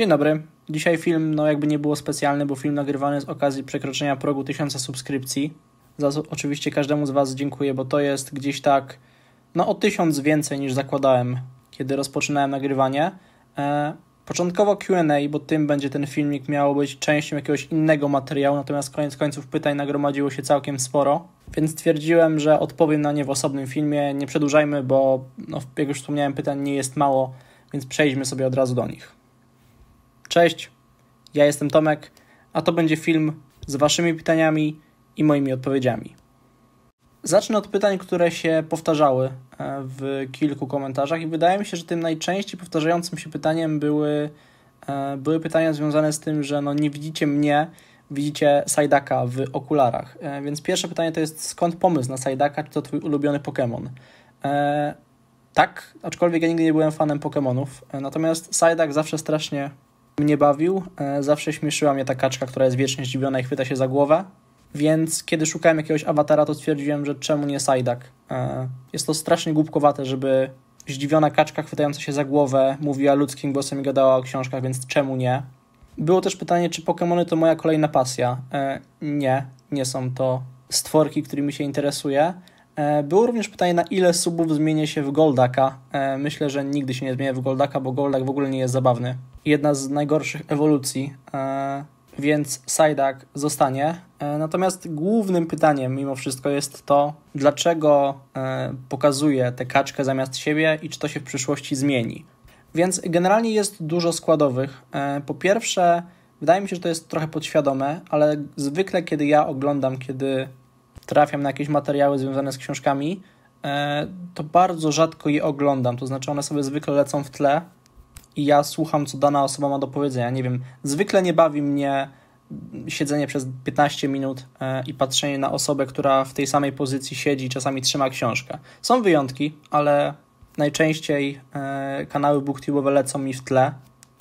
Dzień dobry. Dzisiaj film, no jakby nie było specjalny, bo film nagrywany z okazji przekroczenia progu 1000 subskrypcji. Za oczywiście każdemu z Was dziękuję, bo to jest gdzieś tak, no o 1000 więcej niż zakładałem, kiedy rozpoczynałem nagrywanie. E, początkowo QA, bo tym będzie ten filmik, miało być częścią jakiegoś innego materiału, natomiast koniec końców pytań nagromadziło się całkiem sporo, więc stwierdziłem, że odpowiem na nie w osobnym filmie. Nie przedłużajmy, bo, no, jak już wspomniałem, pytań nie jest mało, więc przejdźmy sobie od razu do nich. Cześć, ja jestem Tomek, a to będzie film z Waszymi pytaniami i moimi odpowiedziami. Zacznę od pytań, które się powtarzały e, w kilku komentarzach, i wydaje mi się, że tym najczęściej powtarzającym się pytaniem były, e, były pytania związane z tym, że no nie widzicie mnie, widzicie Sajdaka w okularach. E, więc pierwsze pytanie to jest skąd pomysł na Sajdaka, czy to twój ulubiony Pokémon? tak, aczkolwiek ja nigdy nie byłem fanem Pokémonów, natomiast Sajdak zawsze strasznie mnie bawił. E, zawsze śmieszyła mnie ta kaczka, która jest wiecznie zdziwiona i chwyta się za głowę. Więc kiedy szukałem jakiegoś awatara, to stwierdziłem, że czemu nie Sajdak? E, jest to strasznie głupkowate, żeby zdziwiona kaczka chwytająca się za głowę mówiła ludzkim głosem i gadała o książkach, więc czemu nie? Było też pytanie, czy Pokémony to moja kolejna pasja. E, nie, nie są to stworki, którymi się interesuję. Było również pytanie, na ile subów zmienię się w Goldaka. Myślę, że nigdy się nie zmienię w Goldaka, bo Goldak w ogóle nie jest zabawny jedna z najgorszych ewolucji, e, więc Sajdak zostanie. E, natomiast głównym pytaniem mimo wszystko jest to, dlaczego e, pokazuje tę kaczkę zamiast siebie i czy to się w przyszłości zmieni. Więc generalnie jest dużo składowych. Po pierwsze, wydaje mi się, że to jest trochę podświadome, ale zwykle kiedy ja oglądam, kiedy trafiam na jakieś materiały związane z książkami, to bardzo rzadko je oglądam. To znaczy, one sobie zwykle lecą w tle i ja słucham, co dana osoba ma do powiedzenia. Nie wiem, zwykle nie bawi mnie siedzenie przez 15 minut e, i patrzenie na osobę, która w tej samej pozycji siedzi, czasami trzyma książkę. Są wyjątki, ale najczęściej e, kanały booktube'owe lecą mi w tle,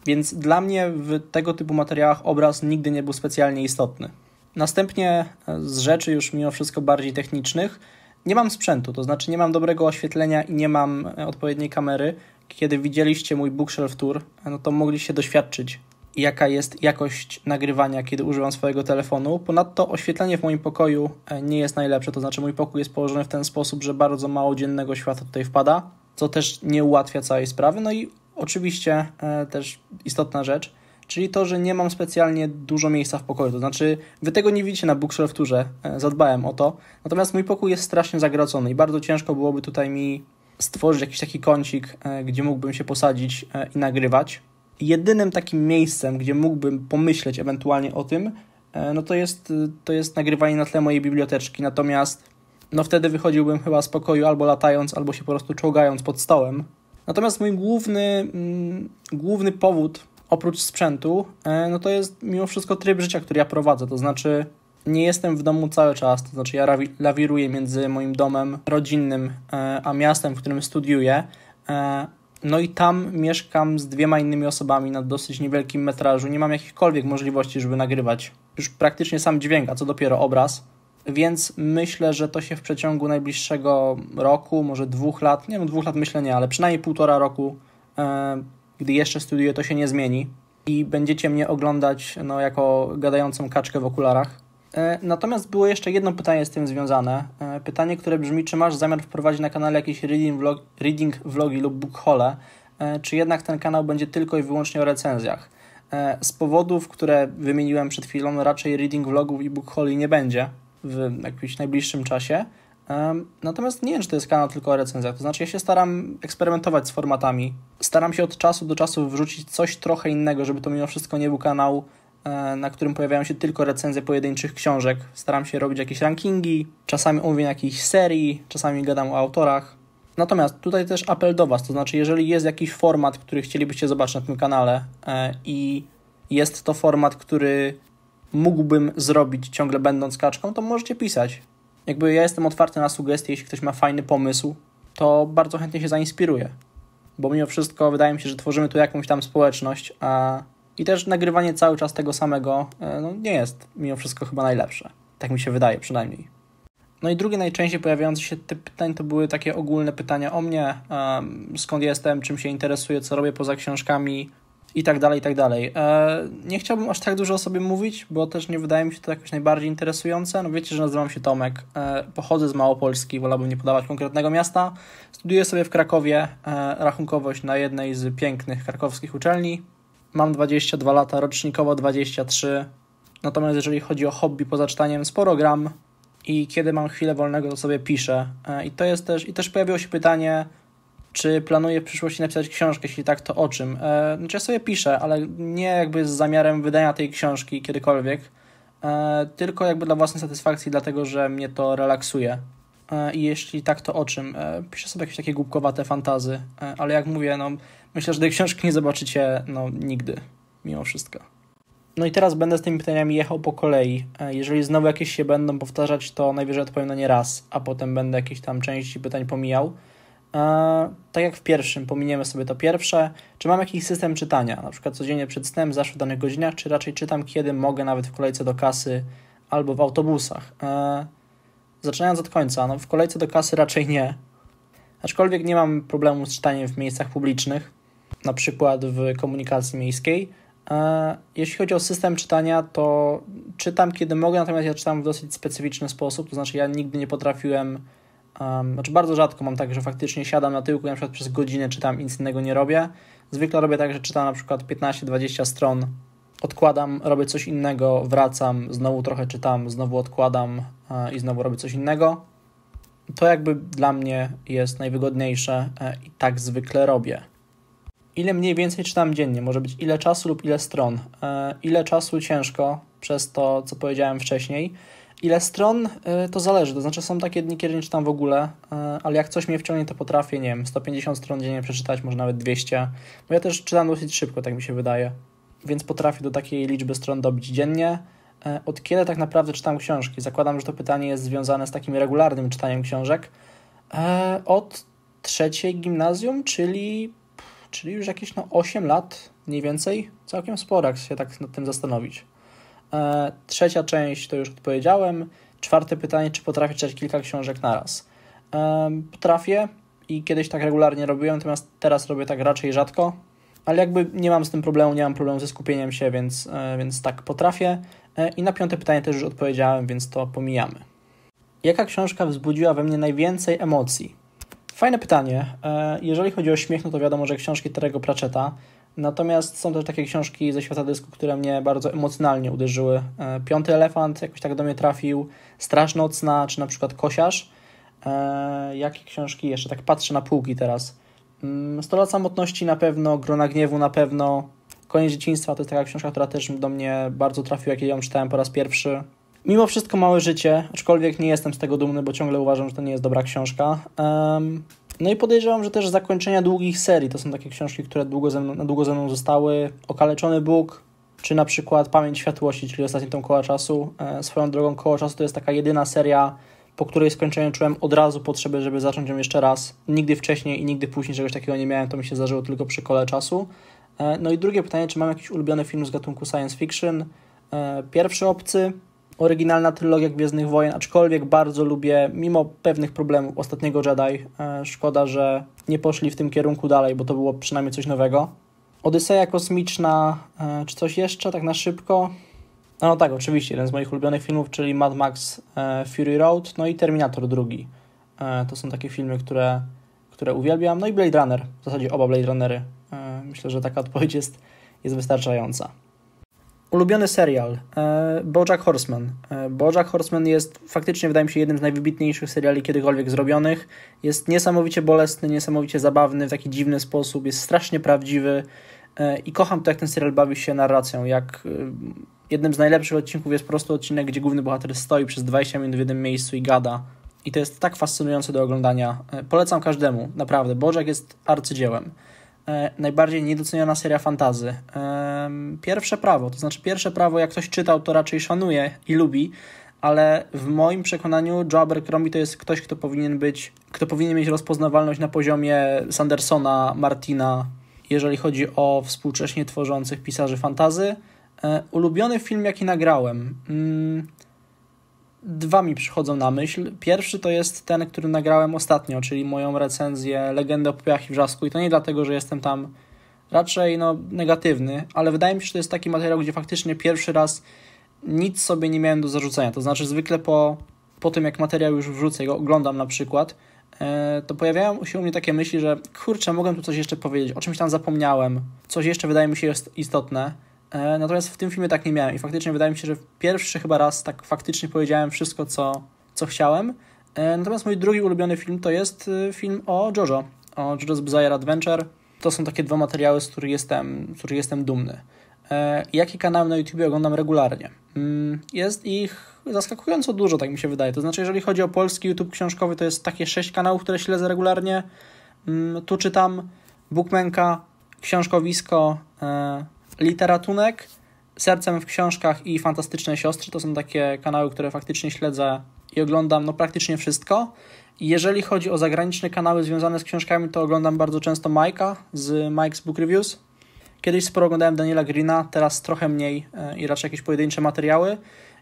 więc dla mnie w tego typu materiałach obraz nigdy nie był specjalnie istotny. Następnie e, z rzeczy już mimo wszystko bardziej technicznych, nie mam sprzętu, to znaczy nie mam dobrego oświetlenia i nie mam odpowiedniej kamery, kiedy widzieliście mój bookshelf tour, no to mogliście doświadczyć, jaka jest jakość nagrywania, kiedy używam swojego telefonu. Ponadto oświetlenie w moim pokoju e, nie jest najlepsze, to znaczy mój pokój jest położony w ten sposób, że bardzo mało dziennego światła tutaj wpada, co też nie ułatwia całej sprawy. No i oczywiście e, też istotna rzecz, czyli to, że nie mam specjalnie dużo miejsca w pokoju. To znaczy, wy tego nie widzicie na bookshelf turze, e, zadbałem o to. Natomiast mój pokój jest strasznie zagrocony i bardzo ciężko byłoby tutaj mi stworzyć jakiś taki kącik, e, gdzie mógłbym się posadzić e, i nagrywać. Jedynym takim miejscem, gdzie mógłbym pomyśleć ewentualnie o tym, e, no to jest, to jest nagrywanie na tle mojej biblioteczki, natomiast no wtedy wychodziłbym chyba z pokoju albo latając, albo się po prostu czołgając pod stołem. Natomiast mój główny, mm, główny powód, oprócz sprzętu, no to jest mimo wszystko tryb życia, który ja prowadzę, to znaczy nie jestem w domu cały czas, to znaczy ja lawiruję między moim domem rodzinnym e, a miastem, w którym studiuję. E, no i tam mieszkam z dwiema innymi osobami na dosyć niewielkim metrażu. Nie mam jakichkolwiek możliwości, żeby nagrywać już praktycznie sam dźwięk, a co dopiero obraz. Więc myślę, że to się w przeciągu najbliższego roku, może dwóch lat, nie wiem, dwóch lat myślę nie, ale przynajmniej półtora roku, e, gdy jeszcze studiuję, to się nie zmieni i będziecie mnie oglądać no, jako gadającą kaczkę w okularach. E, natomiast było jeszcze jedno pytanie z tym związane. E, pytanie, które brzmi, czy masz zamiar wprowadzić na kanale jakieś reading, vlog, reading vlogi lub bookhole, e, czy jednak ten kanał będzie tylko i wyłącznie o recenzjach? Z powodów, które wymieniłem przed chwilą, raczej reading vlogów i bookholi nie będzie w jakimś najbliższym czasie. Natomiast nie wiem, czy to jest kanał tylko o recenzjach. To znaczy, ja się staram eksperymentować z formatami. Staram się od czasu do czasu wrzucić coś trochę innego, żeby to mimo wszystko nie był kanał E, na którym pojawiają się tylko recenzje pojedynczych książek. Staram się robić jakieś rankingi, czasami omówię jakichś serii, czasami gadam o autorach. Natomiast tutaj też apel do Was, to znaczy, jeżeli jest jakiś format, który chcielibyście zobaczyć na tym kanale e, i jest to format, który mógłbym zrobić ciągle będąc kaczką, to możecie pisać. Jakby ja jestem otwarty na sugestie, jeśli ktoś ma fajny pomysł, to bardzo chętnie się zainspiruję. Bo mimo wszystko wydaje mi się, że tworzymy tu jakąś tam społeczność, a i też nagrywanie cały czas tego samego e, no, nie jest mimo wszystko chyba najlepsze. Tak mi się wydaje przynajmniej. No i drugie najczęściej pojawiające się typ pytań to były takie ogólne pytania o mnie, skąd jestem, czym się interesuję, co robię poza książkami i tak dalej, i tak dalej. E, nie chciałbym aż tak dużo o sobie mówić, bo też nie wydaje mi się to jakoś najbardziej interesujące. No wiecie, że nazywam się Tomek, e, pochodzę z Małopolski, wolałbym nie podawać konkretnego miasta. Studiuję sobie w Krakowie rachunkowość na jednej z pięknych krakowskich uczelni mam 22 lata, rocznikowo 23. Natomiast jeżeli chodzi o hobby poza czytaniem, sporo gram i kiedy mam chwilę wolnego, to sobie piszę. E, I to jest też, i też pojawiło się pytanie, czy planuję w przyszłości napisać książkę, jeśli tak, to o czym? E, znaczy ja sobie piszę, ale nie jakby z zamiarem wydania tej książki kiedykolwiek, e, tylko jakby dla własnej satysfakcji, dlatego że mnie to relaksuje. E, I jeśli tak, to o czym? E, Piszę sobie jakieś takie głupkowate fantazy, e, ale jak mówię, no, myślę, że tej książki nie zobaczycie no, nigdy, mimo wszystko. No i teraz będę z tymi pytaniami jechał po kolei. Jeżeli znowu jakieś się będą powtarzać, to najwyżej odpowiem na nie raz, a potem będę jakieś tam części pytań pomijał. tak jak w pierwszym, pominiemy sobie to pierwsze. Czy mam jakiś system czytania? Na przykład codziennie przed snem, zawsze w danych godzinach, czy raczej czytam kiedy mogę, nawet w kolejce do kasy albo w autobusach? Zaczynając od końca, no w kolejce do kasy raczej nie. Aczkolwiek nie mam problemu z czytaniem w miejscach publicznych, na przykład w komunikacji miejskiej. E, jeśli chodzi o system czytania, to czytam kiedy mogę, natomiast ja czytam w dosyć specyficzny sposób, to znaczy ja nigdy nie potrafiłem, um, znaczy bardzo rzadko mam tak, że faktycznie siadam na tyłku, na przykład przez godzinę czytam, nic innego nie robię. Zwykle robię tak, że czytam na przykład 15-20 stron odkładam, robię coś innego, wracam, znowu trochę czytam, znowu odkładam e, i znowu robię coś innego. To jakby dla mnie jest najwygodniejsze e, i tak zwykle robię. Ile mniej więcej czytam dziennie? Może być ile czasu lub ile stron? E, ile czasu ciężko przez to, co powiedziałem wcześniej? Ile stron to zależy, to znaczy są takie dni, kiedy nie czytam w ogóle, ale jak coś mnie wciągnie, to potrafię, nie wiem, 150 stron dziennie przeczytać, może nawet 200, bo ja też czytam dosyć szybko, tak mi się wydaje więc potrafię do takiej liczby stron dobić dziennie. E, od kiedy tak naprawdę czytam książki? Zakładam, że to pytanie jest związane z takim regularnym czytaniem książek. E, od trzeciej gimnazjum, czyli, czyli już jakieś no 8 lat mniej więcej. Całkiem sporo, jak się tak nad tym zastanowić. E, trzecia część to już odpowiedziałem. Czwarte pytanie, czy potrafię czytać kilka książek naraz? Potrafię i kiedyś tak regularnie robiłem, natomiast teraz robię tak raczej rzadko ale jakby nie mam z tym problemu, nie mam problemu ze skupieniem się, więc, e, więc tak potrafię. E, I na piąte pytanie też już odpowiedziałem, więc to pomijamy. Jaka książka wzbudziła we mnie najwięcej emocji? Fajne pytanie. E, jeżeli chodzi o śmiech, no to wiadomo, że książki Terego Pratchetta. Natomiast są też takie książki ze świata dysku, które mnie bardzo emocjonalnie uderzyły. Piąty Elefant jakoś tak do mnie trafił, Straż Nocna, czy na przykład Kosiarz. Jakie książki jeszcze? Tak patrzę na półki teraz. 100 mm, lat samotności na pewno, Grona gniewu na pewno, Koniec dzieciństwa to jest taka książka, która też do mnie bardzo trafiła, kiedy ją czytałem po raz pierwszy. Mimo wszystko małe życie, aczkolwiek nie jestem z tego dumny, bo ciągle uważam, że to nie jest dobra książka. Um, no i podejrzewam, że też zakończenia długich serii to są takie książki, które długo ze mną, na długo ze mną zostały. Okaleczony Bóg, czy na przykład Pamięć Światłości, czyli ostatni tą Koła Czasu. E, swoją drogą Koło Czasu to jest taka jedyna seria po której skończeniu czułem od razu potrzebę, żeby zacząć ją jeszcze raz. Nigdy wcześniej i nigdy później czegoś takiego nie miałem, to mi się zdarzyło tylko przy kole czasu. E, no i drugie pytanie, czy mam jakiś ulubiony film z gatunku science fiction? E, pierwszy obcy, oryginalna trylogia Gwiezdnych Wojen, aczkolwiek bardzo lubię, mimo pewnych problemów, ostatniego Jedi. E, szkoda, że nie poszli w tym kierunku dalej, bo to było przynajmniej coś nowego. Odyseja kosmiczna, czy coś jeszcze tak na szybko? No tak, oczywiście, jeden z moich ulubionych filmów, czyli Mad Max e, Fury Road, no i Terminator drugi. E, to są takie filmy, które, które uwielbiam. No i Blade Runner, w zasadzie oba Blade Runnery. E, myślę, że taka odpowiedź jest, jest wystarczająca. Ulubiony serial Bojack Horseman. Bojack Horseman jest faktycznie, wydaje mi się, jednym z najwybitniejszych seriali kiedykolwiek zrobionych. Jest niesamowicie bolesny, niesamowicie zabawny w taki dziwny sposób, jest strasznie prawdziwy i kocham to, jak ten serial bawi się narracją, jak jednym z najlepszych odcinków jest prosto odcinek, gdzie główny bohater stoi przez 20 minut w jednym miejscu i gada. I to jest tak fascynujące do oglądania. E, polecam każdemu, naprawdę. Bożek jest arcydziełem. E, najbardziej niedoceniona seria fantazy. pierwsze prawo, to znaczy pierwsze prawo, jak ktoś czytał, to raczej szanuje i lubi, ale w moim przekonaniu Joe Abercrombie to jest ktoś, kto powinien być, kto powinien mieć rozpoznawalność na poziomie Sandersona, Martina, jeżeli chodzi o współcześnie tworzących pisarzy fantazy. E, ulubiony film, jaki nagrałem. Mm, dwa mi przychodzą na myśl. Pierwszy to jest ten, który nagrałem ostatnio, czyli moją recenzję Legendę o Popiach i Wrzasku. I to nie dlatego, że jestem tam raczej no, negatywny, ale wydaje mi się, że to jest taki materiał, gdzie faktycznie pierwszy raz nic sobie nie miałem do zarzucenia. To znaczy, zwykle po, po tym, jak materiał już wrzucę, go oglądam na przykład, e, to pojawiają się u mnie takie myśli, że kurczę, mogłem tu coś jeszcze powiedzieć, o czymś tam zapomniałem, coś jeszcze wydaje mi się jest istotne E, natomiast w tym filmie tak nie miałem i faktycznie wydaje mi się, że pierwszy chyba raz tak faktycznie powiedziałem wszystko, co, co chciałem. E, natomiast mój drugi ulubiony film to jest e, film o Jojo, o Jojo's Bizarre Adventure. To są takie dwa materiały, z których jestem, z których jestem dumny. Jakie kanały na YouTube oglądam regularnie? Mm, jest ich zaskakująco dużo, tak mi się wydaje. To znaczy, jeżeli chodzi o polski YouTube książkowy, to jest takie sześć kanałów, które śledzę regularnie. Mm, tu czytam Bookmenka, Książkowisko, Literatunek, Sercem w książkach i Fantastyczne siostry to są takie kanały, które faktycznie śledzę i oglądam no praktycznie wszystko. Jeżeli chodzi o zagraniczne kanały związane z książkami, to oglądam bardzo często Maika z Mike's Book Reviews. Kiedyś sporo oglądałem Daniela Greena, teraz trochę mniej e, i raczej jakieś pojedyncze materiały.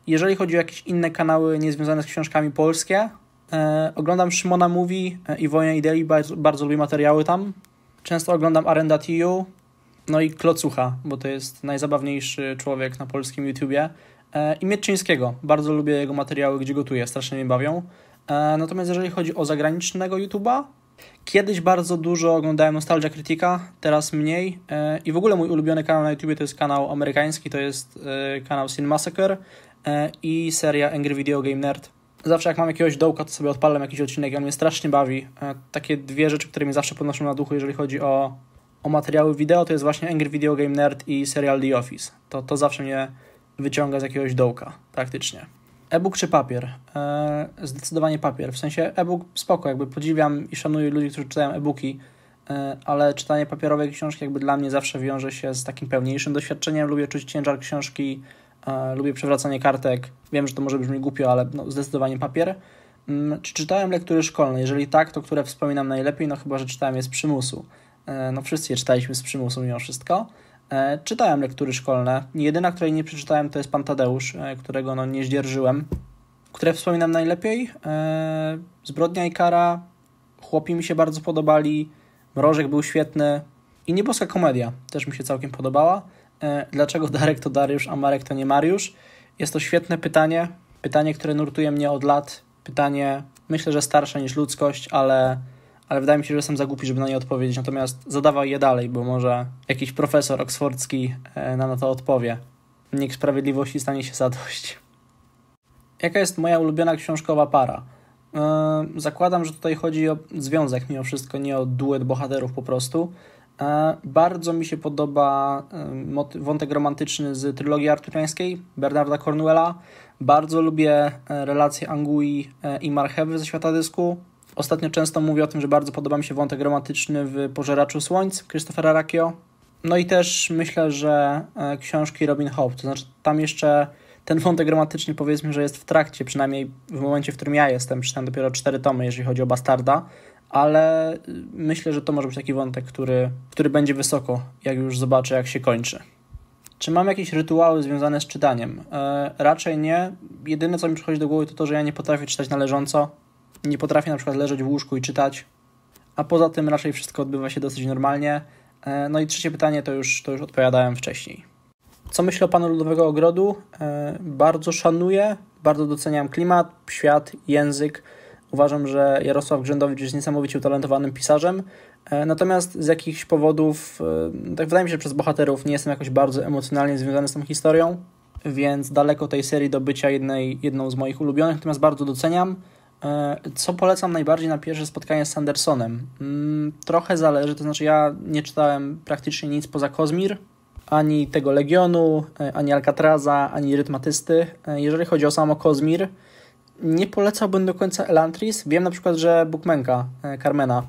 Jeżeli chodzi o jakieś inne kanały niezwiązane z książkami polskie, e, oglądam Szymona Movie i Wojna Idei, bardzo, bardzo lubię materiały tam. Często oglądam Arenda TU, no i Klocucha, bo to jest najzabawniejszy człowiek na polskim YouTubie e, i Mietczyńskiego. Bardzo lubię jego materiały, gdzie gotuje, strasznie mnie bawią. E, natomiast jeżeli chodzi o zagranicznego youtuba, kiedyś bardzo dużo oglądałem Nostalgia Krytyka, teraz mniej. E, I w ogóle mój ulubiony kanał na YouTubie to jest kanał amerykański, to jest kanał Sin Massacre i seria Angry Video Game Nerd. Zawsze jak mam jakiegoś dołka, to sobie odpalam jakiś odcinek on mnie strasznie bawi. Takie dwie rzeczy, które mi zawsze podnoszą na duchu, jeżeli chodzi o o materiały wideo, to jest właśnie Angry Video Game Nerd i serial The Office. To, to zawsze mnie wyciąga z jakiegoś dołka, praktycznie. E-book czy papier? E, zdecydowanie papier. W sensie e-book spoko, jakby podziwiam i szanuję ludzi, którzy czytają e-booki, e, ale czytanie papierowej książki jakby dla mnie zawsze wiąże się z takim pełniejszym doświadczeniem. Lubię czuć ciężar książki, e, lubię przewracanie kartek. Wiem, że to może brzmi głupio, ale no, zdecydowanie papier. Mm, czy czytałem lektury szkolne? Jeżeli tak, to które wspominam najlepiej? No chyba, że czytałem je z przymusu. E, no wszyscy je czytaliśmy z przymusu mimo wszystko. E, czytałem lektury szkolne. Jedyna, której nie przeczytałem, to jest Pan Tadeusz, e, którego no nie zdzierżyłem. Które wspominam najlepiej. Zbrodnia i kara. Chłopi mi się bardzo podobali. Mrożek był świetny. I nieboska komedia też mi się całkiem podobała. Dlaczego Darek to Dariusz, a Marek to nie Mariusz? Jest to świetne pytanie. Pytanie, które nurtuje mnie od lat. Pytanie, myślę, że starsze niż ludzkość, ale ale wydaje mi się, że jestem za głupi, żeby na nie odpowiedzieć. Natomiast zadawaj je dalej, bo może jakiś profesor oksfordzki e, na to odpowie. Niech sprawiedliwości stanie się zadość. Jaka jest moja ulubiona książkowa para? Yy, zakładam, że tutaj chodzi o związek mimo wszystko, nie o duet bohaterów po prostu. Yy, bardzo mi się podoba yy, wątek romantyczny z trylogii arturiańskiej Bernarda Cornwella. Bardzo lubię relacje Angui i Marchewy ze Świata Dysku. Ostatnio często mówię o tym, że bardzo podoba mi się wątek romantyczny w Pożeraczu Słońc Christophera Rakio. No i też myślę, że e, książki Robin Hobb. to znaczy tam jeszcze ten wątek romantyczny powiedzmy, że jest w trakcie, przynajmniej w momencie, w którym ja jestem, czytam dopiero cztery tomy, jeżeli chodzi o Bastarda, ale y, myślę, że to może być taki wątek, który, który będzie wysoko, jak już zobaczę, jak się kończy. Czy mam jakieś rytuały związane z czytaniem? E, raczej nie. Jedyne, co mi przychodzi do głowy, to to, że ja nie potrafię czytać na leżąco nie potrafię na przykład leżeć w łóżku i czytać, a poza tym raczej wszystko odbywa się dosyć normalnie. E, no i trzecie pytanie to już, to już odpowiadałem wcześniej. Co myślę o panu Ludowego Ogrodu? E, bardzo szanuję, bardzo doceniam klimat, świat, język. Uważam, że Jarosław Grzędowicz jest niesamowicie utalentowanym pisarzem, e, natomiast z jakichś powodów, tak wydaje mi się, przez bohaterów nie jestem jakoś bardzo emocjonalnie związany z tą historią, więc daleko tej serii do bycia jednej, jedną z moich ulubionych, natomiast bardzo doceniam. E, co polecam najbardziej na pierwsze spotkanie z Sandersonem? Mm, trochę zależy, to znaczy ja nie czytałem praktycznie nic poza Kozmir, ani tego Legionu, e, ani Alcatraza, ani Rytmatysty. E, jeżeli chodzi o samo Kozmir, nie polecałbym do końca Elantris. Wiem na przykład, że Bookmenka, Carmena,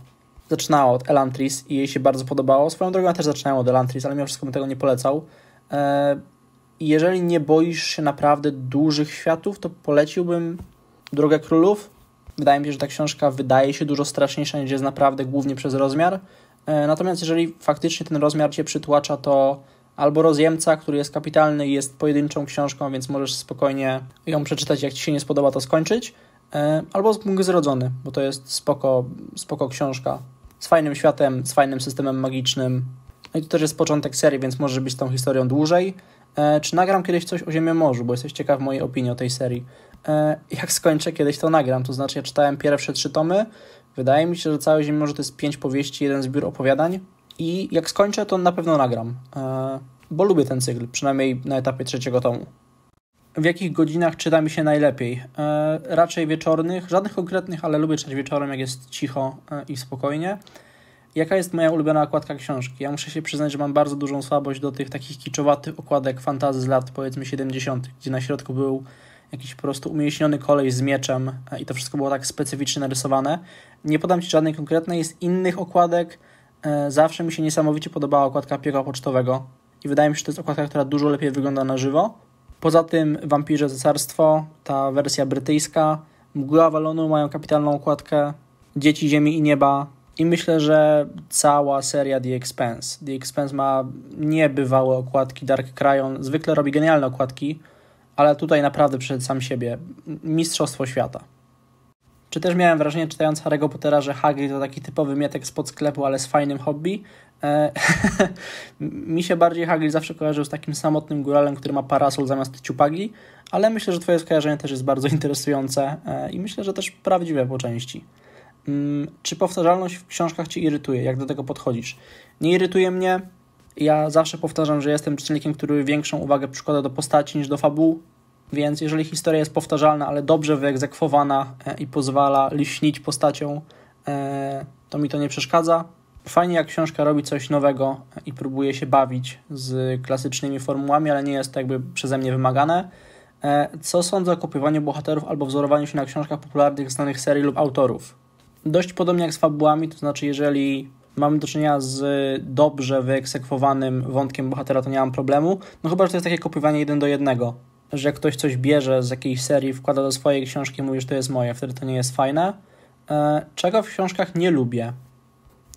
zaczynała od Elantris i jej się bardzo podobało. Swoją drogą ja też zaczynałem od Elantris, ale mimo wszystko bym tego nie polecał. Jeżeli nie boisz się naprawdę dużych światów, to poleciłbym Drogę Królów, Wydaje mi się, że ta książka wydaje się dużo straszniejsza niż jest naprawdę, głównie przez rozmiar. E, natomiast jeżeli faktycznie ten rozmiar cię przytłacza, to albo Rozjemca, który jest kapitalny i jest pojedynczą książką, więc możesz spokojnie ją przeczytać, jak ci się nie spodoba, to skończyć. E, albo Zbung Zrodzony, bo to jest spoko, spoko książka z fajnym światem, z fajnym systemem magicznym. No i to też jest początek serii, więc może być tą historią dłużej. E, czy nagram kiedyś coś o Ziemię Morzu, bo jesteś ciekaw mojej opinii o tej serii. E, jak skończę kiedyś, to nagram. To znaczy, ja czytałem pierwsze trzy tomy. Wydaje mi się, że całe Ziemię Morzu to jest pięć powieści, jeden zbiór opowiadań. I jak skończę, to na pewno nagram, e, bo lubię ten cykl, przynajmniej na etapie trzeciego tomu. W jakich godzinach czyta mi się najlepiej? raczej wieczornych, żadnych konkretnych, ale lubię czytać wieczorem, jak jest cicho i spokojnie. Jaka jest moja ulubiona okładka książki? Ja muszę się przyznać, że mam bardzo dużą słabość do tych takich kiczowatych okładek fantazy z lat powiedzmy 70., gdzie na środku był jakiś po prostu umieśniony kolej z mieczem e, i to wszystko było tak specyficznie narysowane. Nie podam Ci żadnej konkretnej z innych okładek. E, zawsze mi się niesamowicie podobała okładka pióra pocztowego i wydaje mi się, że to jest okładka, która dużo lepiej wygląda na żywo. Poza tym Wampirze Cesarstwo, ta wersja brytyjska, Mgła Walonu mają kapitalną okładkę, Dzieci Ziemi i Nieba i myślę, że cała seria The Expense. The Expense ma niebywałe okładki. Dark Cryon zwykle robi genialne okładki, ale tutaj naprawdę przed sam siebie. Mistrzostwo świata. Czy też miałem wrażenie, czytając Harry'ego Pottera, że Hagrid to taki typowy mietek spod sklepu, ale z fajnym hobby? E, mi się bardziej Hagrid zawsze kojarzył z takim samotnym góralem, który ma parasol zamiast ciupagi, ale myślę, że twoje skojarzenie też jest bardzo interesujące e, i myślę, że też prawdziwe po części. Mm, czy powtarzalność w książkach ci irytuje? Jak do tego podchodzisz? Nie irytuje mnie. Ja zawsze powtarzam, że jestem czytelnikiem, który większą uwagę przykłada do postaci niż do fabuł, więc jeżeli historia jest powtarzalna, ale dobrze wyegzekwowana e, i pozwala lśnić postacią, e, to mi to nie przeszkadza. Fajnie, jak książka robi coś nowego e, i próbuje się bawić z klasycznymi formułami, ale nie jest to jakby przeze mnie wymagane. Co sądzę o kopiowaniu bohaterów albo wzorowaniu się na książkach popularnych, znanych serii lub autorów? dość podobnie jak z fabułami, to znaczy jeżeli mamy do czynienia z dobrze wyegzekwowanym wątkiem bohatera, to nie mam problemu, no chyba, że to jest takie kopiowanie jeden do jednego, że ktoś coś bierze z jakiejś serii, wkłada do swojej książki i mówi, że to jest moje, wtedy to nie jest fajne, e, czego w książkach nie lubię.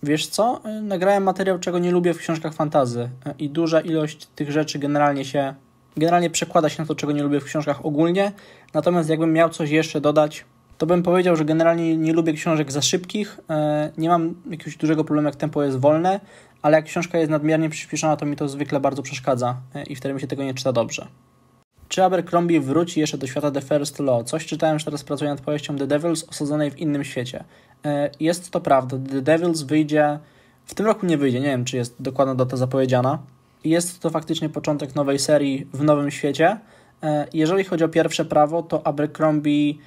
Wiesz co? E, nagrałem materiał, czego nie lubię w książkach fantazy e, i duża ilość tych rzeczy generalnie się, generalnie przekłada się na to, czego nie lubię w książkach ogólnie, natomiast jakbym miał coś jeszcze dodać, to bym powiedział, że generalnie nie lubię książek za szybkich. E, nie mam jakiegoś dużego problemu, jak tempo jest wolne, ale jak książka jest nadmiernie przyspieszona, to mi to zwykle bardzo przeszkadza e, i wtedy mi się tego nie czyta dobrze. Czy Abercrombie wróci jeszcze do świata The First Law? Coś czytałem, że teraz pracuję nad powieścią The Devils osadzonej w innym świecie. E, jest to prawda. The Devils wyjdzie... W tym roku nie wyjdzie, nie wiem, czy jest dokładna data zapowiedziana. Jest to faktycznie początek nowej serii w nowym świecie. Jeżeli chodzi o pierwsze prawo, to Abercrombie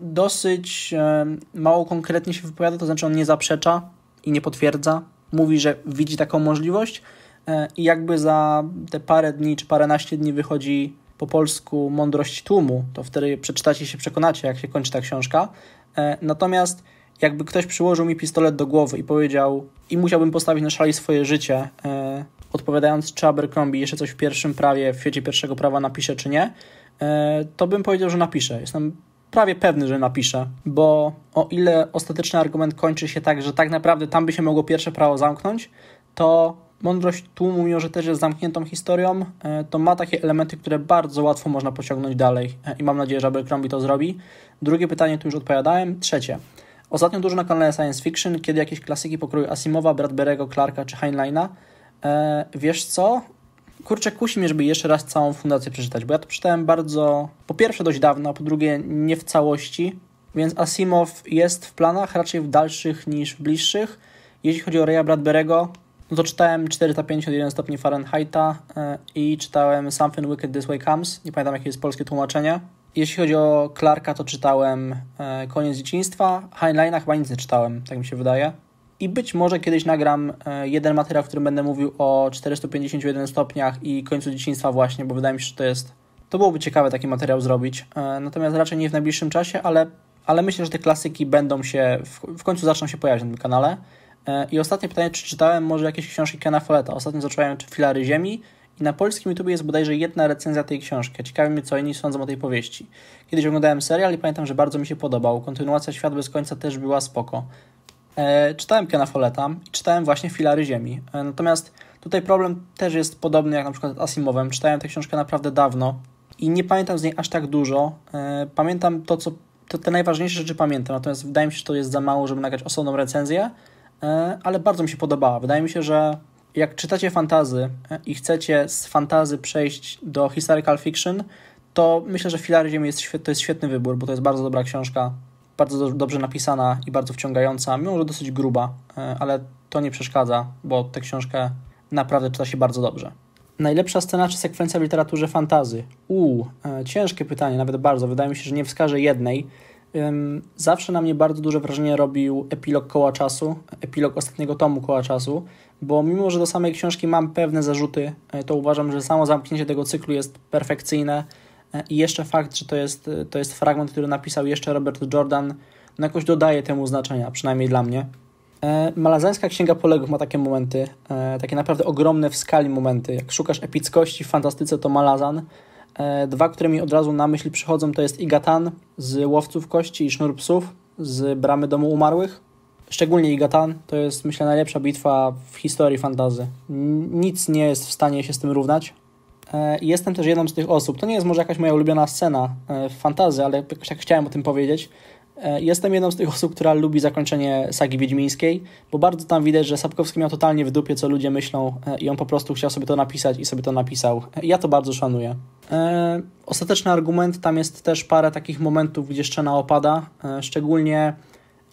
dosyć e, mało konkretnie się wypowiada, to znaczy on nie zaprzecza i nie potwierdza. Mówi, że widzi taką możliwość e, i jakby za te parę dni czy paręnaście dni wychodzi po polsku Mądrość tłumu, to wtedy przeczytacie i się przekonacie, jak się kończy ta książka. E, natomiast jakby ktoś przyłożył mi pistolet do głowy i powiedział, i musiałbym postawić na szali swoje życie, odpowiadając, czy Abercrombie jeszcze coś w pierwszym prawie, w świecie pierwszego prawa napisze, czy nie, to bym powiedział, że napiszę. Jestem prawie pewny, że napisze, bo o ile ostateczny argument kończy się tak, że tak naprawdę tam by się mogło pierwsze prawo zamknąć, to mądrość tłumu, mimo że też jest zamkniętą historią, e, to ma takie elementy, które bardzo łatwo można pociągnąć dalej e, i mam nadzieję, że Abercrombie to zrobi. Drugie pytanie tu już odpowiadałem. Trzecie. Ostatnio dużo na kanale Science Fiction, kiedy jakieś klasyki pokroju Asimowa, Bradberego, Clarka czy Heinleina. E, wiesz co? kurczę, kusi mnie, żeby jeszcze raz całą fundację przeczytać, bo ja to przeczytałem bardzo, po pierwsze dość dawno, a po drugie nie w całości, więc Asimov jest w planach raczej w dalszych niż w bliższych. Jeśli chodzi o Raya Bradberego, no to czytałem 451 stopni Fahrenheita e, i czytałem Something Wicked This Way Comes, nie pamiętam jakie jest polskie tłumaczenie. Jeśli chodzi o Clarka, to czytałem e, Koniec Dzieciństwa, Heinleina chyba nic nie czytałem, tak mi się wydaje i być może kiedyś nagram e, jeden materiał, w którym będę mówił o 451 stopniach i końcu dzieciństwa właśnie, bo wydaje mi się, że to jest to byłoby ciekawe taki materiał zrobić. E, natomiast raczej nie w najbliższym czasie, ale, ale myślę, że te klasyki będą się w, w końcu zaczną się pojawiać na tym kanale. E, I ostatnie pytanie, czy czytałem może jakieś książki Kena Folleta? Ostatnio zacząłem Filary Ziemi i na polskim YouTube jest bodajże jedna recenzja tej książki. Ciekawi mnie, co inni sądzą o tej powieści. Kiedyś oglądałem serial i pamiętam, że bardzo mi się podobał. Kontynuacja Świat bez końca też była spoko e, czytałem Kena Folleta i czytałem właśnie Filary Ziemi. E, natomiast tutaj problem też jest podobny jak na przykład z Asimowem. Czytałem tę książkę naprawdę dawno i nie pamiętam z niej aż tak dużo. E, pamiętam to, co to, te najważniejsze rzeczy pamiętam, natomiast wydaje mi się, że to jest za mało, żeby nagrać osobną recenzję, e, ale bardzo mi się podobała. Wydaje mi się, że jak czytacie fantazy e, i chcecie z fantazy przejść do historical fiction, to myślę, że Filary Ziemi jest, to jest świetny wybór, bo to jest bardzo dobra książka bardzo dobrze napisana i bardzo wciągająca, mimo że dosyć gruba, e, ale to nie przeszkadza, bo tę książkę naprawdę czyta się bardzo dobrze. Najlepsza scena czy sekwencja w literaturze fantazy? Uuu, e, ciężkie pytanie, nawet bardzo. Wydaje mi się, że nie wskażę jednej. Zawsze na mnie bardzo duże wrażenie robił epilog koła czasu, epilog ostatniego tomu koła czasu, bo mimo, że do samej książki mam pewne zarzuty, e, to uważam, że samo zamknięcie tego cyklu jest perfekcyjne i jeszcze fakt, że to jest, to jest fragment, który napisał jeszcze Robert Jordan, no jakoś dodaje temu znaczenia, przynajmniej dla mnie. E, malazańska Księga Poległych ma takie momenty, e, takie naprawdę ogromne w skali momenty. Jak szukasz epickości w fantastyce, to Malazan. E, dwa, które mi od razu na myśl przychodzą, to jest Igatan z Łowców Kości i Sznur Psów z Bramy Domu Umarłych. Szczególnie Igatan to jest, myślę, najlepsza bitwa w historii fantazy. Nic nie jest w stanie się z tym równać. E, i jestem też jedną z tych osób. To nie jest może jakaś moja ulubiona scena e, w fantazy, ale jakoś tak chciałem o tym powiedzieć. E, jestem jedną z tych osób, która lubi zakończenie sagi Wiedźmińskiej, bo bardzo tam widać, że Sapkowski miał totalnie w dupie, co ludzie myślą i on po prostu chciał sobie to napisać i sobie to napisał. Ja to bardzo szanuję. Ostateczny argument, tam jest też parę takich momentów, gdzie szczena opada, szczególnie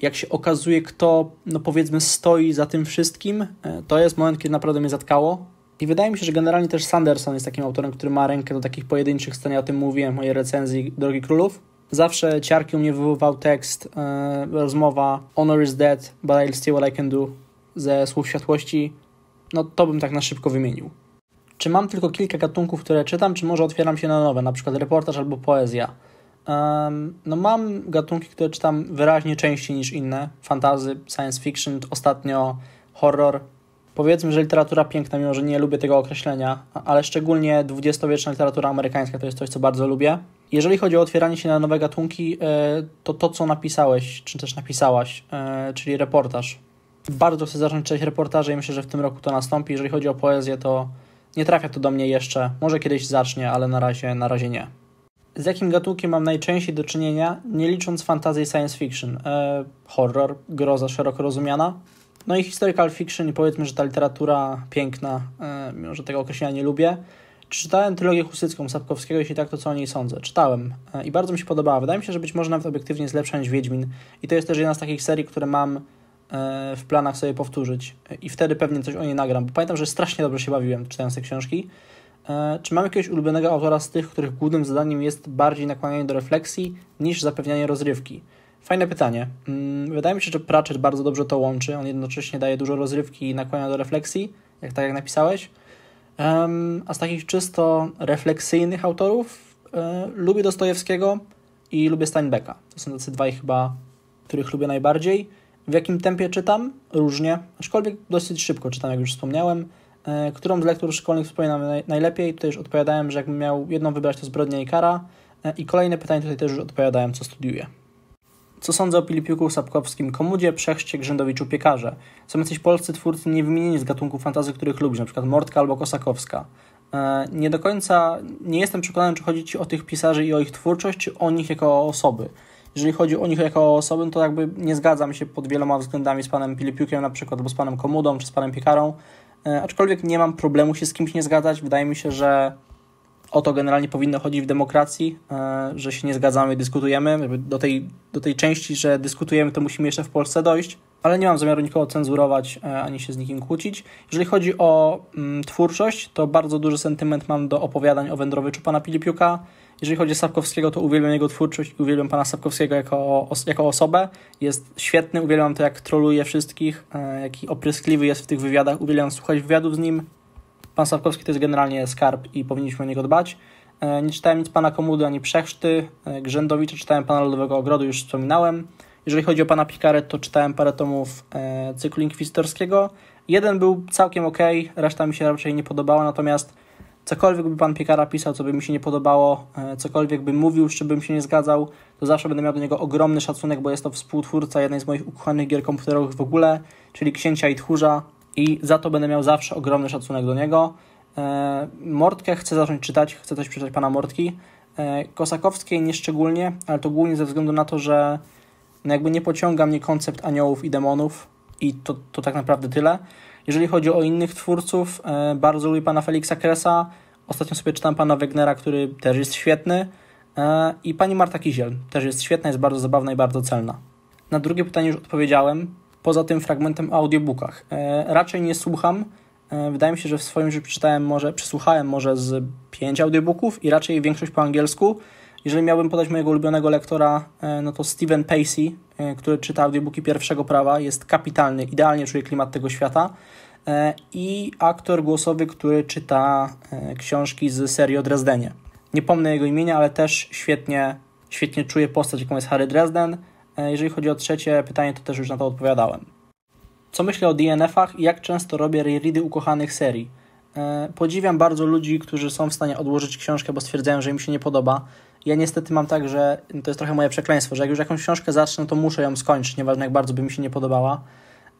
jak się okazuje, kto, no powiedzmy, stoi za tym wszystkim, to jest moment, kiedy naprawdę mnie zatkało, i wydaje mi się, że generalnie też Sanderson jest takim autorem, który ma rękę do takich pojedynczych scen, ja o tym mówiłem w mojej recenzji Drogi Królów. Zawsze ciarki u mnie wywoływał tekst, yy, rozmowa Honor is dead, but I'll still what I can do ze Słów Światłości. No to bym tak na szybko wymienił. Czy mam tylko kilka gatunków, które czytam, czy może otwieram się na nowe, na przykład reportaż albo poezja? No mam gatunki, które czytam wyraźnie częściej niż inne. Fantazy, science fiction, ostatnio horror, Powiedzmy, że literatura piękna, mimo że nie lubię tego określenia, ale szczególnie dwudziestowieczna literatura amerykańska to jest coś, co bardzo lubię. Jeżeli chodzi o otwieranie się na nowe gatunki, e, to to, co napisałeś, czy też napisałaś, e, czyli reportaż. Bardzo chcę zacząć czytać reportaże i myślę, że w tym roku to nastąpi. Jeżeli chodzi o poezję, to nie trafia to do mnie jeszcze. Może kiedyś zacznie, ale na razie, na razie nie. Z jakim gatunkiem mam najczęściej do czynienia, nie licząc fantazji science fiction? Eee, horror, groza szeroko rozumiana, no i historical fiction, i powiedzmy, że ta literatura piękna, e, mimo że tego określenia nie lubię. Czytałem trylogię Husycką Sapkowskiego, jeśli tak, to co o niej sądzę? Czytałem e, i bardzo mi się podobała. Wydaje mi się, że być może nawet obiektywnie jest lepsza niż Wiedźmin. I to jest też jedna z takich serii, które mam e, w planach sobie powtórzyć. I wtedy pewnie coś o niej nagram, bo pamiętam, że strasznie dobrze się bawiłem czytając te książki. Czy mam jakiegoś ulubionego autora z tych, których głównym zadaniem jest bardziej nakłanianie do refleksji niż zapewnianie rozrywki? Fajne pytanie. Mm, wydaje mi się, że Pratchett bardzo dobrze to łączy. On jednocześnie daje dużo rozrywki i nakłania do refleksji, jak tak jak napisałeś. A z takich czysto refleksyjnych autorów e, lubię Dostojewskiego i lubię Steinbecka. To są tacy dwaj chyba, których lubię najbardziej. W jakim tempie czytam? Różnie, aczkolwiek dosyć szybko czytam, jak już wspomniałem. E, którą z lektur szkolnych wspominam najlepiej? Tutaj już odpowiadałem, że jakbym miał jedną wybrać, to Zbrodnia i Kara. E, I kolejne pytanie tutaj też już odpowiadałem, co studiuję. Co sądzę o Pilipiuku Sapkowskim Komudzie, Przechście, Grzędowiczu Piekarze? Są jacyś polscy twórcy niewymienieni z gatunku fantazy, których lubisz, np. Mortka albo Kosakowska. E, nie do końca, nie jestem przekonany, czy chodzi Ci o tych pisarzy i o ich twórczość, czy o nich jako osoby. Jeżeli chodzi o nich jako osoby, no to jakby nie zgadzam się pod wieloma względami z panem Pilipiukiem na przykład, albo z panem Komudą, czy z panem Piekarą, e, aczkolwiek nie mam problemu się z kimś nie zgadzać. Wydaje mi się, że o to generalnie powinno chodzić w demokracji, e, że się nie zgadzamy, dyskutujemy. Do tej, do tej części, że dyskutujemy, to musimy jeszcze w Polsce dojść, ale nie mam zamiaru nikogo cenzurować e, ani się z nikim kłócić. Jeżeli chodzi o mm, twórczość, to bardzo duży sentyment mam do opowiadań o wędrowyczu pana Pilipiuka. Jeżeli chodzi o Sapkowskiego, to uwielbiam jego twórczość i uwielbiam pana Sapkowskiego jako, jako osobę. Jest świetny, uwielbiam to, jak troluje wszystkich, e, jaki opryskliwy jest w tych wywiadach. Uwielbiam słuchać wywiadów z nim. Pan Sawkowski to jest generalnie skarb i powinniśmy o niego dbać. E, nie czytałem nic pana Komudy ani Przechszty. E, Grzędowicza czytałem pana Lodowego Ogrodu, już wspominałem. Jeżeli chodzi o pana Picaret, to czytałem parę tomów e, cyklu inkwizytorskiego. Jeden był całkiem ok, reszta mi się raczej nie podobała, natomiast cokolwiek by pan Pikara pisał, co by mi się nie podobało, cokolwiek by mówił, z czym bym się nie zgadzał, to zawsze będę miał do niego ogromny szacunek, bo jest to współtwórca jednej z moich ukochanych gier komputerowych w ogóle, czyli Księcia i Tchórza i za to będę miał zawsze ogromny szacunek do niego. E, Mortkę chcę zacząć czytać, chcę coś przeczytać pana Mortki. E, Kosakowskiej nieszczególnie, ale to głównie ze względu na to, że no jakby nie pociąga mnie koncept aniołów i demonów i to, to tak naprawdę tyle. Jeżeli chodzi o innych twórców, e, bardzo lubię pana Feliksa Kresa, ostatnio sobie czytam pana Wegnera, który też jest świetny i pani Marta Kiziel też jest świetna, jest bardzo zabawna i bardzo celna. Na drugie pytanie już odpowiedziałem, poza tym fragmentem audiobookach. E, raczej nie słucham. E, wydaje mi się, że w swoim życiu czytałem może, przesłuchałem może z pięć audiobooków i raczej większość po angielsku. Jeżeli miałbym podać mojego ulubionego lektora, e, no to Steven Pacey, który czyta audiobooki pierwszego prawa, jest kapitalny, idealnie czuje klimat tego świata. I aktor głosowy, który czyta książki z serii o Dresdenie. Nie pomnę jego imienia, ale też świetnie, świetnie czuje postać, jaką jest Harry Dresden E, jeżeli chodzi o trzecie pytanie, to też już na to odpowiadałem. Co myślę o DNF-ach i jak często robię reready ukochanych serii? E, podziwiam bardzo ludzi, którzy są w stanie odłożyć książkę, bo stwierdzają, że im się nie podoba. Ja niestety mam tak, że to jest trochę moje przekleństwo, że jak już jakąś książkę zacznę, to muszę ją skończyć, nieważne jak bardzo by mi się nie podobała,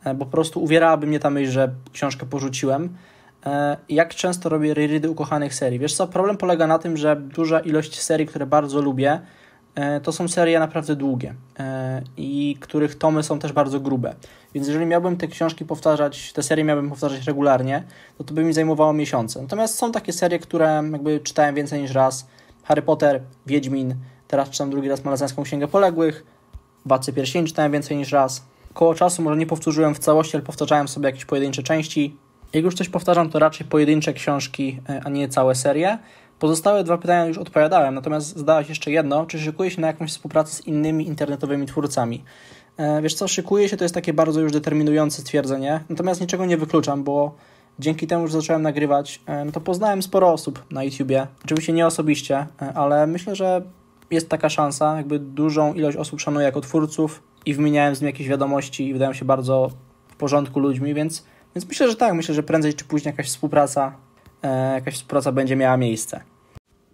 bo e, po prostu uwierałaby mnie ta myśl, że książkę porzuciłem. Jak często robię reready ukochanych serii? Wiesz co, problem polega na tym, że duża ilość serii, które bardzo lubię, E, to są serie naprawdę długie e, i których tomy są też bardzo grube. Więc jeżeli miałbym te książki powtarzać, te serie miałbym powtarzać regularnie, to to by mi zajmowało miesiące. Natomiast są takie serie, które jakby czytałem więcej niż raz. Harry Potter, Wiedźmin, teraz czytam drugi raz Malazańską Księgę Poległych, Władcy Pierścieni czytałem więcej niż raz. Koło czasu może nie powtórzyłem w całości, ale powtarzałem sobie jakieś pojedyncze części. Jak już coś powtarzam, to raczej pojedyncze książki, e, a nie całe serie. Pozostałe dwa pytania już odpowiadałem, natomiast zadałaś jeszcze jedno. Czy szykujesz się na jakąś współpracę z innymi internetowymi twórcami? E, wiesz co, szykuje się to jest takie bardzo już determinujące stwierdzenie, natomiast niczego nie wykluczam, bo dzięki temu, że zacząłem nagrywać, e, no to poznałem sporo osób na YouTubie. Oczywiście nie osobiście, e, ale myślę, że jest taka szansa, jakby dużą ilość osób szanuję jako twórców i wymieniałem z nimi jakieś wiadomości i wydają się bardzo w porządku ludźmi, więc, więc myślę, że tak, myślę, że prędzej czy później jakaś współpraca E, jakaś współpraca będzie miała miejsce.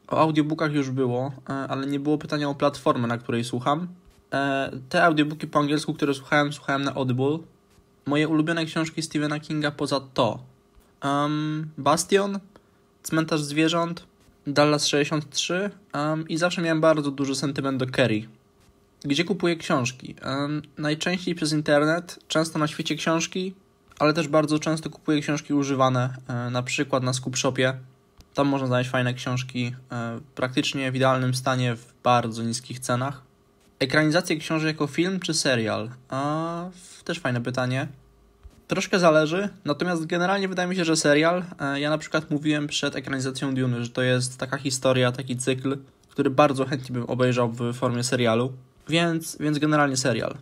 O audiobookach już było, e, ale nie było pytania o platformę, na której słucham. E, te audiobooki po angielsku, które słuchałem, słuchałem na Audible. Moje ulubione książki Stephena Kinga poza to um, Bastion, Cmentarz Zwierząt, Dallas 63 um, i zawsze miałem bardzo duży sentyment do Kerry. Gdzie kupuję książki? Um, najczęściej przez internet, często na świecie książki, ale też bardzo często kupuję książki używane, e, na przykład na Skupshopie. Tam można znaleźć fajne książki e, praktycznie w idealnym stanie w bardzo niskich cenach. Ekranizację książek jako film czy serial? A, też fajne pytanie. Troszkę zależy, natomiast generalnie wydaje mi się, że serial. E, ja na przykład mówiłem przed ekranizacją Dune, że to jest taka historia, taki cykl, który bardzo chętnie bym obejrzał w formie serialu, więc, więc generalnie serial.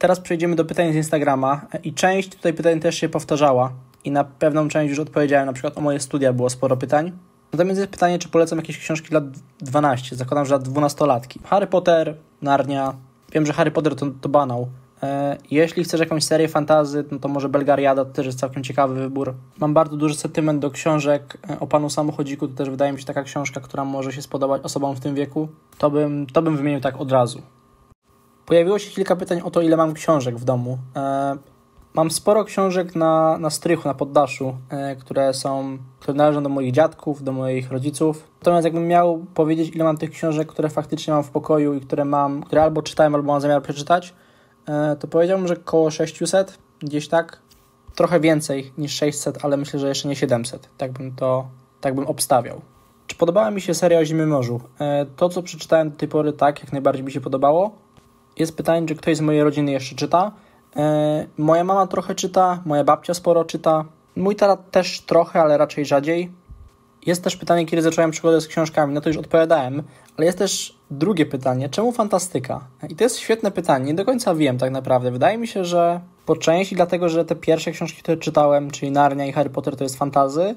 Teraz przejdziemy do pytań z Instagrama i część tutaj pytań też się powtarzała i na pewną część już odpowiedziałem, na przykład o moje studia było sporo pytań. Natomiast jest pytanie, czy polecam jakieś książki dla 12, zakładam, że dla 12-latki. Harry Potter, Narnia, wiem, że Harry Potter to, to banał. E, jeśli chcesz jakąś serię fantazy, no to może Belgariada to też jest całkiem ciekawy wybór. Mam bardzo duży sentyment do książek e, o panu samochodziku, to też wydaje mi się taka książka, która może się spodobać osobom w tym wieku. To bym, to bym wymienił tak od razu. Pojawiło się kilka pytań o to, ile mam książek w domu. E, mam sporo książek na, na strychu, na poddaszu, e, które są, które należą do moich dziadków, do moich rodziców. Natomiast jakbym miał powiedzieć, ile mam tych książek, które faktycznie mam w pokoju i które mam, które albo czytałem, albo mam zamiar przeczytać, e, to powiedziałbym, że około 600, gdzieś tak. Trochę więcej niż 600, ale myślę, że jeszcze nie 700. Tak bym to, tak bym obstawiał. Czy podobała mi się seria o Zimnym Morzu? To, co przeczytałem do tej pory, tak, jak najbardziej mi się podobało jest pytanie, czy ktoś z mojej rodziny jeszcze czyta. E, moja mama trochę czyta, moja babcia sporo czyta, mój tata też trochę, ale raczej rzadziej. Jest też pytanie, kiedy zacząłem przygodę z książkami, na to już odpowiadałem, ale jest też drugie pytanie, czemu fantastyka? I to jest świetne pytanie, nie do końca wiem tak naprawdę. Wydaje mi się, że po części dlatego, że te pierwsze książki, które czytałem, czyli Narnia i Harry Potter, to jest fantazy.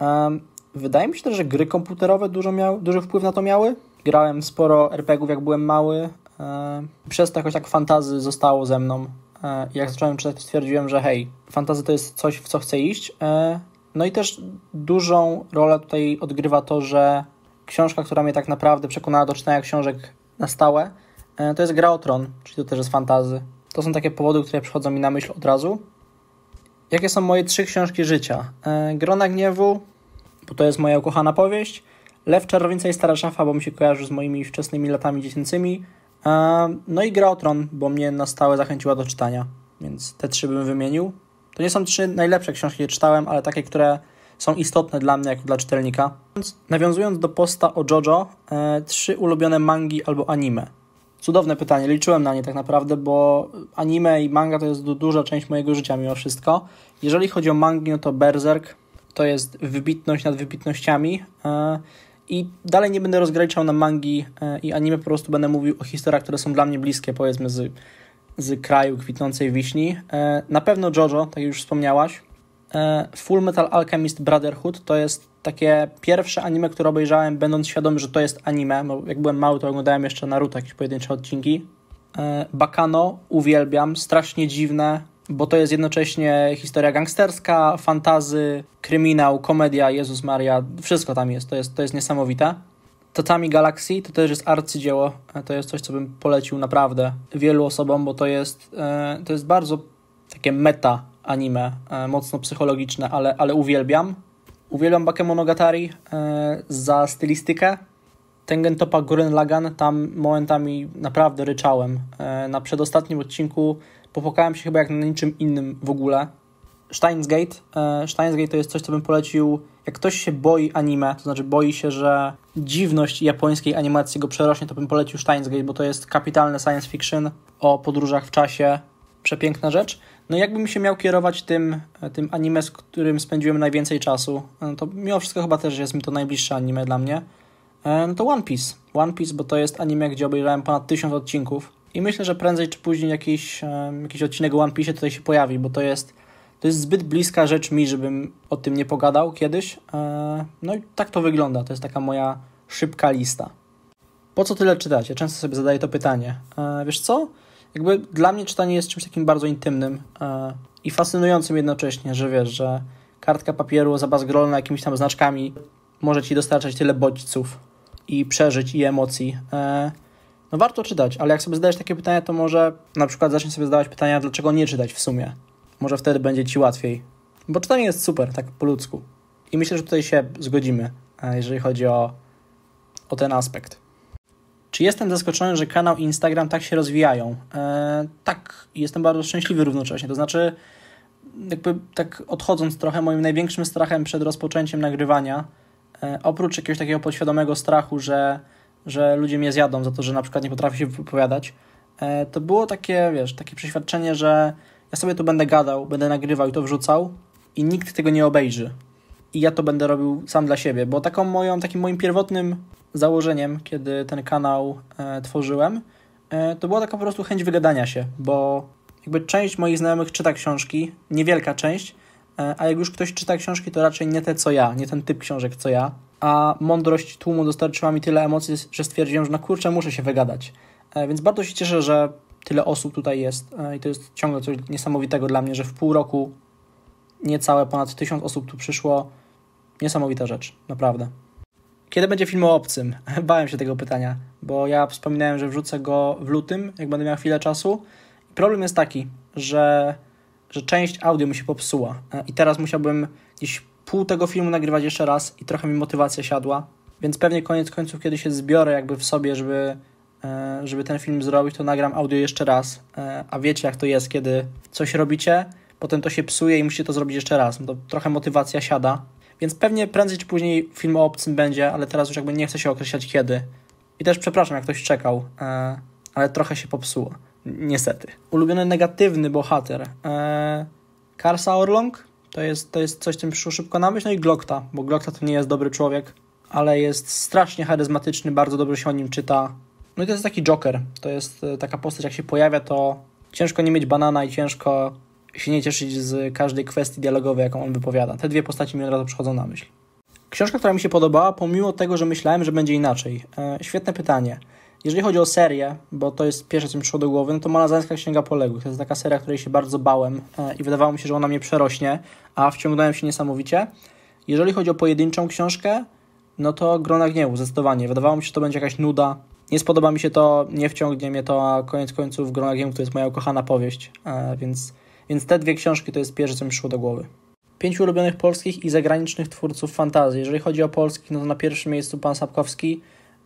Um, wydaje mi się też, że gry komputerowe dużo miał, duży wpływ na to miały. Grałem sporo RPGów, jak byłem mały. E, przez to jakoś tak fantazy zostało ze mną. E, jak zacząłem czytać, stwierdziłem, że hej, fantazy to jest coś, w co chcę iść. E, no i też dużą rolę tutaj odgrywa to, że książka, która mnie tak naprawdę przekonała do czytania książek na stałe, to jest Gra o Tron, czyli to też jest fantazy. To są takie powody, które przychodzą mi na myśl od razu. Jakie są moje trzy książki życia? Grona Gniewu, bo to jest moja ukochana powieść, Lew Czarownica i Stara Szafa, bo mi się kojarzy z moimi wczesnymi latami dziecięcymi, no i Gra o Tron, bo mnie na stałe zachęciła do czytania, więc te trzy bym wymienił. To nie są trzy najlepsze książki, jakie czytałem, ale takie, które są istotne dla mnie jako dla czytelnika. Nawiązując do posta o JoJo, e, trzy ulubione mangi albo anime. Cudowne pytanie, liczyłem na nie tak naprawdę, bo anime i manga to jest duża część mojego życia mimo wszystko. Jeżeli chodzi o mangi, no to Berserk, to jest wybitność nad wybitnościami. E, i dalej nie będę rozgraniczał na mangi e, i anime, po prostu będę mówił o historiach, które są dla mnie bliskie, powiedzmy z, z kraju kwitnącej wiśni. E, na pewno JoJo, tak jak już wspomniałaś. E, Full Metal Alchemist Brotherhood to jest takie pierwsze anime, które obejrzałem, będąc świadomy, że to jest anime, bo jak byłem mały, to oglądałem jeszcze Naruto, jakieś pojedyncze odcinki. Bakano uwielbiam, strasznie dziwne, bo to jest jednocześnie historia gangsterska, fantazy, kryminał, komedia, Jezus Maria, wszystko tam jest, to jest, to jest niesamowite. Tatami Galaxy to też jest arcydzieło, e, to jest coś, co bym polecił naprawdę wielu osobom, bo to jest, e, to jest bardzo takie meta anime, e, mocno psychologiczne, ale, ale uwielbiam. Uwielbiam Bakemonogatari za stylistykę, Tengen Topa Gurren Lagan, tam momentami naprawdę ryczałem. Na przedostatnim odcinku popłakałem się chyba jak na niczym innym w ogóle. Steins Gate. Steins Gate to jest coś, co bym polecił, jak ktoś się boi anime, to znaczy boi się, że dziwność japońskiej animacji go przerośnie, to bym polecił Steins Gate, bo to jest kapitalne science fiction o podróżach w czasie. Przepiękna rzecz. No i jakbym się miał kierować tym, e, tym anime, z którym spędziłem najwięcej czasu, e, to mimo wszystko chyba też jest mi to najbliższe anime dla mnie, e, no to One Piece. One Piece, bo to jest anime, gdzie obejrzałem ponad tysiąc odcinków i myślę, że prędzej czy później jakiś, jakiś odcinek o One Piece tutaj się pojawi, bo to jest, to jest zbyt bliska rzecz mi, żebym o tym nie pogadał kiedyś. E, no i tak to wygląda. To jest taka moja szybka lista. Po co tyle czytać? Ja często sobie zadaję to pytanie. E, wiesz co? Jakby dla mnie czytanie jest czymś takim bardzo intymnym e, i fascynującym jednocześnie, że wiesz, że kartka papieru, zapas jakimiś tam znaczkami może ci dostarczać tyle bodźców i przeżyć i emocji. No warto czytać, ale jak sobie zadajesz takie pytania, to może na przykład zacznij sobie zadawać pytania, dlaczego nie czytać w sumie. Może wtedy będzie ci łatwiej. Bo czytanie jest super, tak po ludzku. I myślę, że tutaj się zgodzimy, e, jeżeli chodzi o, o ten aspekt. Czy jestem zaskoczony, że kanał i Instagram tak się rozwijają? Eee, tak, jestem bardzo szczęśliwy równocześnie. To znaczy, jakby tak odchodząc trochę, moim największym strachem przed rozpoczęciem nagrywania, e, oprócz jakiegoś takiego podświadomego strachu, że że ludzie mnie zjadą za to, że na przykład nie potrafię się wypowiadać, e, to było takie, wiesz, takie przeświadczenie, że ja sobie tu będę gadał, będę nagrywał i to wrzucał i nikt tego nie obejrzy. I ja to będę robił sam dla siebie, bo taką moją, takim moim pierwotnym założeniem, kiedy ten kanał e, tworzyłem, e, to była taka po prostu chęć wygadania się, bo jakby część moich znajomych czyta książki, niewielka część, e, a jak już ktoś czyta książki, to raczej nie te co ja, nie ten typ książek co ja, a mądrość tłumu dostarczyła mi tyle emocji, że stwierdziłem, że na no kurczę muszę się wygadać. E, więc bardzo się cieszę, że tyle osób tutaj jest e, i to jest ciągle coś niesamowitego dla mnie, że w pół roku niecałe ponad tysiąc osób tu przyszło. Niesamowita rzecz, naprawdę. Kiedy będzie film o obcym? Bałem się tego pytania, bo ja wspominałem, że wrzucę go w lutym, jak będę miał chwilę czasu. Problem jest taki, że, że część audio mi się popsuła e, i teraz musiałbym gdzieś pół tego filmu nagrywać jeszcze raz i trochę mi motywacja siadła, więc pewnie koniec końców, kiedy się zbiorę jakby w sobie, żeby, e, żeby ten film zrobić, to nagram audio jeszcze raz, e, a wiecie jak to jest, kiedy coś robicie, potem to się psuje i musicie to zrobić jeszcze raz, no to trochę motywacja siada, więc pewnie prędzej czy później film o obcym będzie, ale teraz już jakby nie chcę się określać kiedy. I też przepraszam, jak ktoś czekał, e, ale trochę się popsuło. Niestety. Ulubiony negatywny bohater. Karsa Orlong? To jest, to jest coś, czym przyszło szybko na myśl. No i Glokta, bo Glokta to nie jest dobry człowiek, ale jest strasznie charyzmatyczny, bardzo dobrze się o nim czyta. No i to jest taki Joker. To jest e, taka postać, jak się pojawia, to ciężko nie mieć banana i ciężko się nie cieszyć z każdej kwestii dialogowej, jaką on wypowiada. Te dwie postaci mi od razu przychodzą na myśl. Książka, która mi się podobała, pomimo tego, że myślałem, że będzie inaczej. E, świetne pytanie. Jeżeli chodzi o serię, bo to jest pierwsze, co mi przyszło do głowy, no to Malazańska Księga Poległych. To jest taka seria, której się bardzo bałem e, i wydawało mi się, że ona mnie przerośnie, a wciągnąłem się niesamowicie. Jeżeli chodzi o pojedynczą książkę, no to Grona Gniewu, zdecydowanie. Wydawało mi się, że to będzie jakaś nuda. Nie spodoba mi się to, nie wciągnie mnie to, a koniec końców Grona Gniewu to jest moja ukochana powieść, e, więc, więc te dwie książki to jest pierwsze, co mi przyszło do głowy. Pięciu ulubionych polskich i zagranicznych twórców fantazji. Jeżeli chodzi o polskich, no to na pierwszym miejscu pan Sapkowski –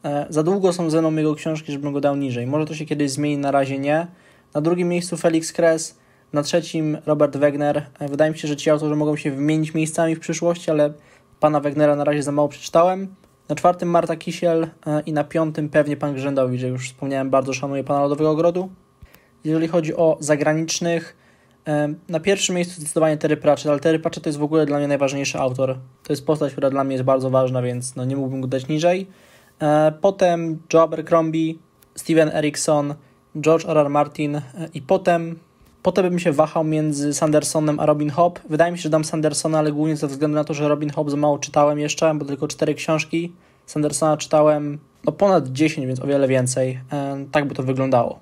E, za długo są ze mną jego książki, żebym go dał niżej. Może to się kiedyś zmieni, na razie nie. Na drugim miejscu Felix Kress, na trzecim Robert Wegner. E, wydaje mi się, że ci autorzy mogą się wymienić miejscami w przyszłości, ale pana Wegnera na razie za mało przeczytałem. Na czwartym Marta Kisiel e, i na piątym pewnie pan Grzędowicz, jak już wspomniałem, bardzo szanuję pana Lodowego Ogrodu. Jeżeli chodzi o zagranicznych, na pierwszym miejscu zdecydowanie Terry Pratchett, ale Terry Pratchett to jest w ogóle dla mnie najważniejszy autor. To jest postać, która dla mnie jest bardzo ważna, więc no nie mógłbym go dać niżej. E, potem Joe Abercrombie, Steven Erickson, George R.R. Martin e, i potem, potem bym się wahał między Sandersonem a Robin Hobb. Wydaje mi się, że dam Sandersona, ale głównie ze względu na to, że Robin Hobb za mało czytałem jeszcze, bo tylko cztery książki. Sandersona czytałem no ponad 10, więc o wiele więcej. E, tak by to wyglądało.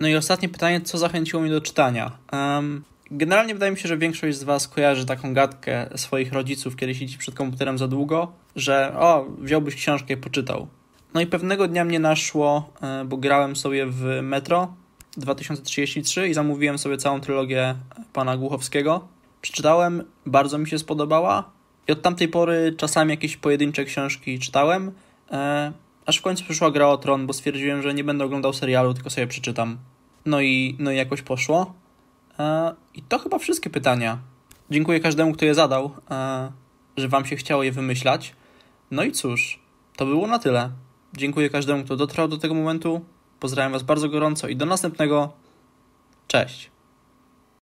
No i ostatnie pytanie, co zachęciło mnie do czytania? Um, Generalnie wydaje mi się, że większość z Was kojarzy taką gadkę swoich rodziców, kiedy siedzi przed komputerem za długo, że o, wziąłbyś książkę i poczytał. No i pewnego dnia mnie naszło, e, bo grałem sobie w Metro 2033 i zamówiłem sobie całą trylogię pana Głuchowskiego. Przeczytałem, bardzo mi się spodobała i od tamtej pory czasami jakieś pojedyncze książki czytałem, e, aż w końcu przyszła gra o tron, bo stwierdziłem, że nie będę oglądał serialu, tylko sobie przeczytam. No i, no i jakoś poszło. E, I to chyba wszystkie pytania. Dziękuję każdemu, kto je zadał, e, że Wam się chciało je wymyślać. No i cóż, to było na tyle. Dziękuję każdemu, kto dotrwał do tego momentu. Pozdrawiam Was bardzo gorąco i do następnego. Cześć.